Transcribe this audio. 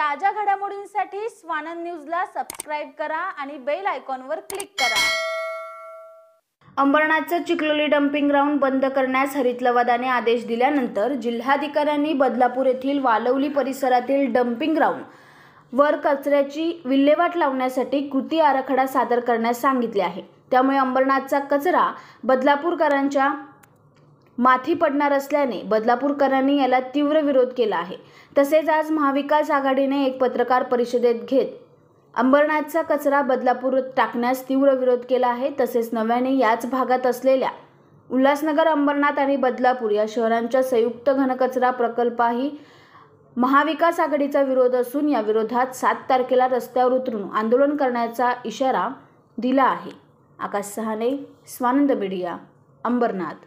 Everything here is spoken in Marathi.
ताज्या घडामोडींसाठी स्वानंद न्यूजला सबस्क्राईब करा आणि बेल आयकॉनवर क्लिक करा अंबरनाथचं चिखलोली डंपिंग ग्राउंड बंद करण्यास हरित लवादाने आदेश दिल्यानंतर जिल्हाधिकाऱ्यांनी बदलापूर येथील वालवली परिसरातील डंपिंग ग्राउंड वर कचऱ्याची विल्हेवाट लावण्यासाठी कृती आराखडा सादर करण्यास सांगितले आहे त्यामुळे अंबरनाथचा कचरा बदलापूरकरांच्या माथी पडणार असल्याने बदलापूरकरांनी याला तीव्र विरोध केला आहे तसेच आज महाविकास आघाडीने एक पत्रकार परिषदेत घेत अंबरनाथचा कचरा बदलापूर टाकण्यास तीव्र विरोध केला आहे तसेच नव्याने याच भागात असलेल्या उल्हासनगर अंबरनाथ आणि बदलापूर या शहरांच्या संयुक्त घनकचरा प्रकल्पाही महाविकास आघाडीचा विरोध असून या विरोधात सात तारखेला रस्त्यावर उतरून आंदोलन करण्याचा इशारा दिला आहे आकाश सहाने स्वानंद मीडिया अंबरनाथ